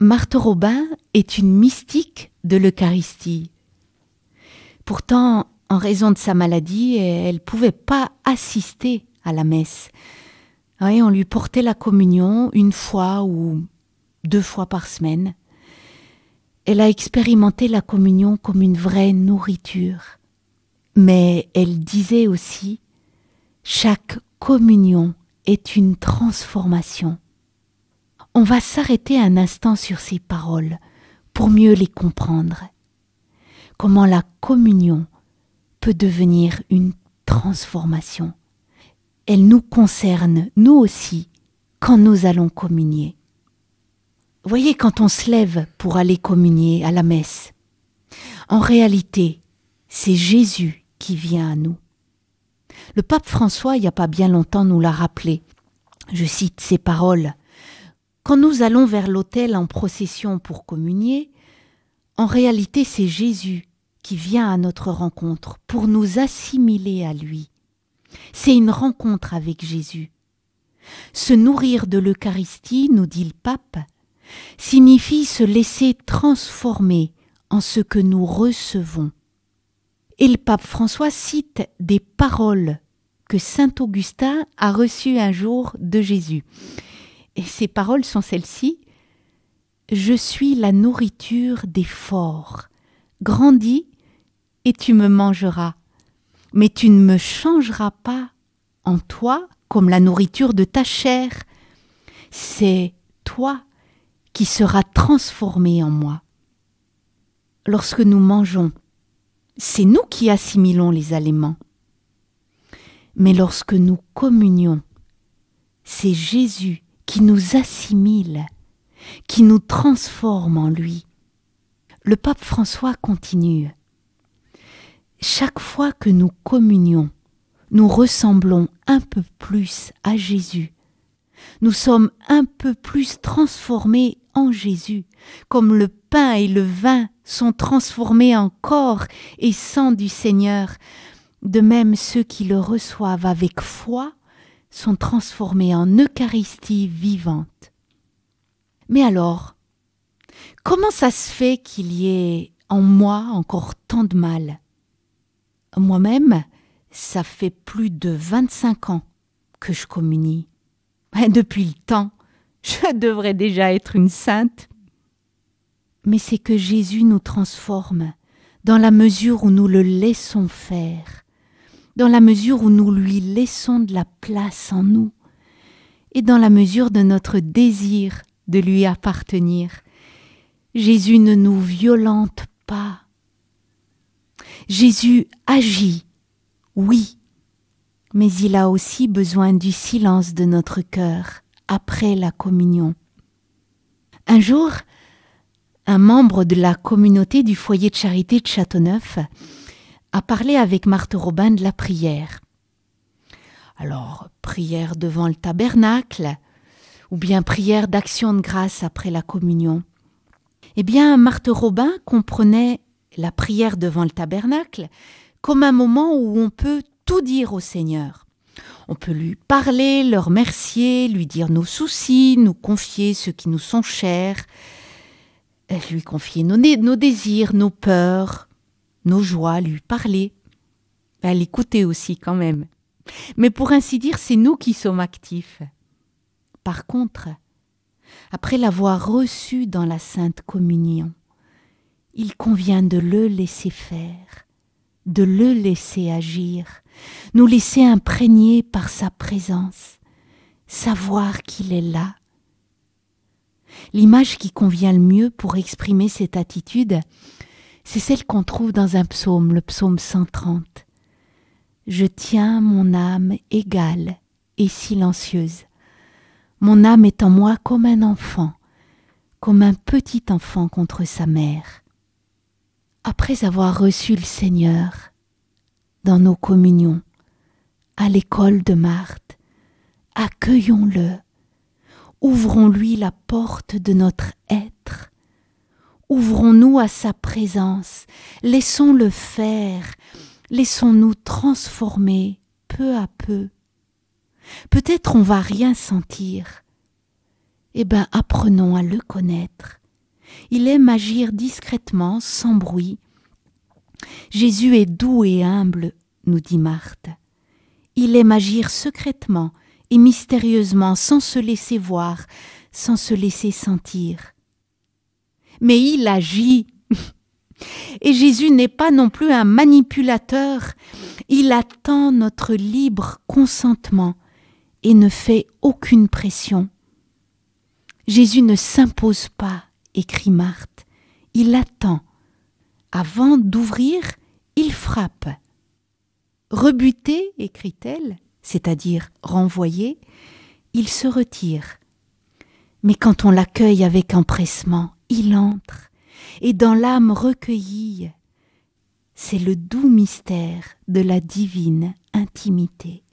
Marthe Robin est une mystique de l'Eucharistie. Pourtant, en raison de sa maladie, elle ne pouvait pas assister à la messe. on lui portait la communion une fois ou deux fois par semaine. Elle a expérimenté la communion comme une vraie nourriture. Mais elle disait aussi, chaque communion est une transformation on va s'arrêter un instant sur ces paroles pour mieux les comprendre. Comment la communion peut devenir une transformation. Elle nous concerne, nous aussi, quand nous allons communier. Voyez, quand on se lève pour aller communier à la messe, en réalité, c'est Jésus qui vient à nous. Le pape François, il n'y a pas bien longtemps, nous l'a rappelé. Je cite ses paroles. Quand nous allons vers l'autel en procession pour communier, en réalité c'est Jésus qui vient à notre rencontre pour nous assimiler à lui. C'est une rencontre avec Jésus. Se nourrir de l'Eucharistie, nous dit le pape, signifie se laisser transformer en ce que nous recevons. Et le pape François cite des paroles que saint Augustin a reçues un jour de Jésus et ces paroles sont celles-ci. Je suis la nourriture des forts. Grandis et tu me mangeras. Mais tu ne me changeras pas en toi comme la nourriture de ta chair. C'est toi qui seras transformé en moi. Lorsque nous mangeons, c'est nous qui assimilons les aliments. Mais lorsque nous communions, c'est Jésus qui nous assimile, qui nous transforme en lui. Le pape François continue. Chaque fois que nous communions, nous ressemblons un peu plus à Jésus. Nous sommes un peu plus transformés en Jésus, comme le pain et le vin sont transformés en corps et sang du Seigneur. De même ceux qui le reçoivent avec foi sont transformés en Eucharistie vivante. Mais alors, comment ça se fait qu'il y ait en moi encore tant de mal Moi-même, ça fait plus de 25 ans que je communie. depuis le temps, je devrais déjà être une sainte. Mais c'est que Jésus nous transforme dans la mesure où nous le laissons faire dans la mesure où nous lui laissons de la place en nous, et dans la mesure de notre désir de lui appartenir. Jésus ne nous violente pas. Jésus agit, oui, mais il a aussi besoin du silence de notre cœur après la communion. Un jour, un membre de la communauté du foyer de charité de Châteauneuf à parler avec Marthe Robin de la prière. Alors, prière devant le tabernacle, ou bien prière d'action de grâce après la communion. Eh bien, Marthe Robin comprenait la prière devant le tabernacle comme un moment où on peut tout dire au Seigneur. On peut lui parler, le remercier, lui dire nos soucis, nous confier ceux qui nous sont chers, lui confier nos désirs, nos peurs, nos joies, lui parler, à l'écouter aussi quand même. Mais pour ainsi dire, c'est nous qui sommes actifs. Par contre, après l'avoir reçu dans la Sainte Communion, il convient de le laisser faire, de le laisser agir, nous laisser imprégner par sa présence, savoir qu'il est là. L'image qui convient le mieux pour exprimer cette attitude, c'est celle qu'on trouve dans un psaume, le psaume 130. Je tiens mon âme égale et silencieuse. Mon âme est en moi comme un enfant, comme un petit enfant contre sa mère. Après avoir reçu le Seigneur dans nos communions, à l'école de Marthe, accueillons-le, ouvrons-lui la porte de notre être Ouvrons-nous à sa présence, laissons-le faire, laissons-nous transformer peu à peu. Peut-être on va rien sentir. Eh bien, apprenons à le connaître. Il aime agir discrètement, sans bruit. Jésus est doux et humble, nous dit Marthe. Il aime agir secrètement et mystérieusement, sans se laisser voir, sans se laisser sentir mais il agit. Et Jésus n'est pas non plus un manipulateur, il attend notre libre consentement et ne fait aucune pression. Jésus ne s'impose pas, écrit Marthe, il attend. Avant d'ouvrir, il frappe. Rebuté, écrit-elle, c'est-à-dire renvoyé, il se retire. Mais quand on l'accueille avec empressement il entre, et dans l'âme recueillie, c'est le doux mystère de la divine intimité.